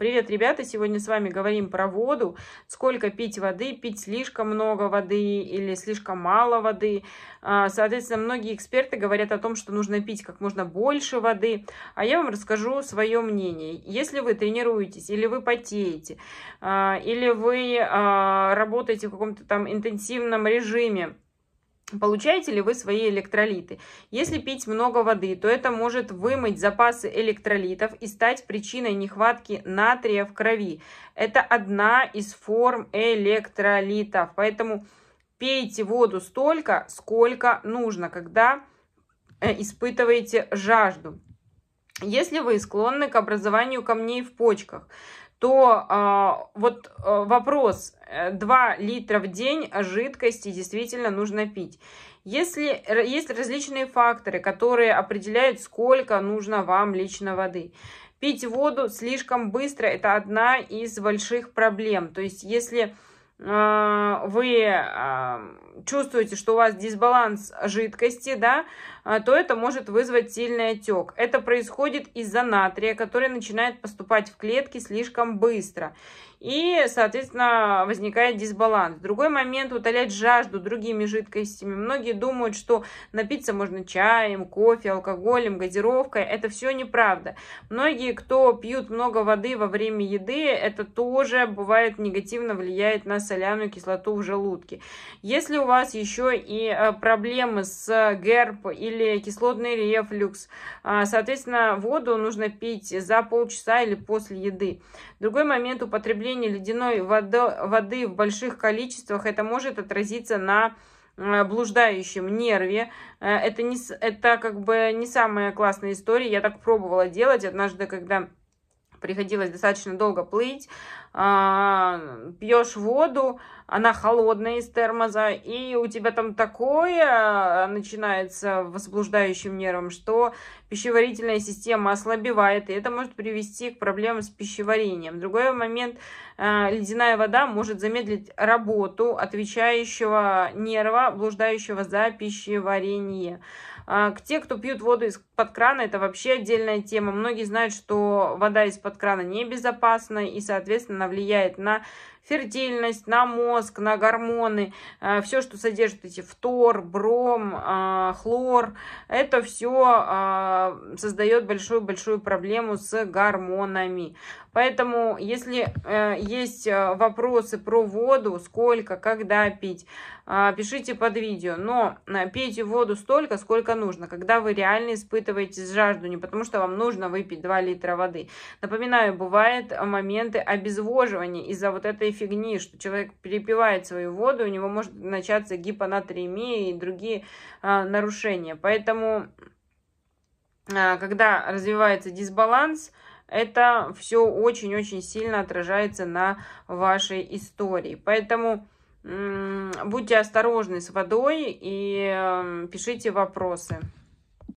Привет, ребята! Сегодня с вами говорим про воду. Сколько пить воды, пить слишком много воды или слишком мало воды. А, соответственно, многие эксперты говорят о том, что нужно пить как можно больше воды. А я вам расскажу свое мнение. Если вы тренируетесь, или вы потеете, а, или вы а, работаете в каком-то там интенсивном режиме, Получаете ли вы свои электролиты? Если пить много воды, то это может вымыть запасы электролитов и стать причиной нехватки натрия в крови. Это одна из форм электролитов. Поэтому пейте воду столько, сколько нужно, когда э, испытываете жажду. Если вы склонны к образованию камней в почках, то а, а, э, вот э, вопрос, 2 литра в день жидкости действительно нужно пить. Если есть различные факторы, которые определяют, сколько нужно вам лично воды. Пить воду слишком быстро – это одна из больших проблем. То есть, если э, вы э, чувствуете, что у вас дисбаланс жидкости, да, а, то это может вызвать сильный отек. Это происходит из-за натрия, который начинает поступать в клетки слишком быстро. И, соответственно, возникает дисбаланс. Другой момент – утолять жажду другими жидкостями. Многие думают, что напиться можно чаем, кофе, алкоголем, газировкой. Это все неправда. Многие, кто пьют много воды во время еды, это тоже бывает негативно влияет на соляную кислоту в желудке. Если у вас еще и э, проблемы с э, герб или кислотный рефлюкс. А, соответственно, воду нужно пить за полчаса или после еды. Другой момент употребления ледяной воды в больших количествах, это может отразиться на э, блуждающем нерве. Это, не, это как бы не самая классная история. Я так пробовала делать однажды, когда приходилось достаточно долго плыть. А, Пьешь воду, она холодная из термоза, и у тебя там такое а, начинается возбуждающим нервом, что пищеварительная система ослабевает, и это может привести к проблемам с пищеварением. Другой момент, а, ледяная вода может замедлить работу отвечающего нерва, блуждающего за пищеварение. А, к Те, кто пьют воду из-под крана, это вообще отдельная тема. Многие знают, что вода из-под крана небезопасна и, соответственно, влияет на фертильность, на мозг, на гормоны, а, все, что содержит эти фтор, бром, а, хлор, это все создает большую-большую проблему с гормонами. Поэтому, если э, есть э, вопросы про воду, сколько, когда пить, пишите под видео. Но э, пейте воду столько, сколько нужно, когда вы реально испытываете жажду, не потому что вам нужно выпить 2 литра воды. Напоминаю, бывают э, моменты обезвоживания из-за вот этой фигни, что человек перепивает свою воду, у него может начаться гипонатриемия и другие а, нарушения. Поэтому, а, когда развивается дисбаланс, это все очень-очень сильно отражается на вашей истории. Поэтому Будьте осторожны с водой и эм, пишите вопросы.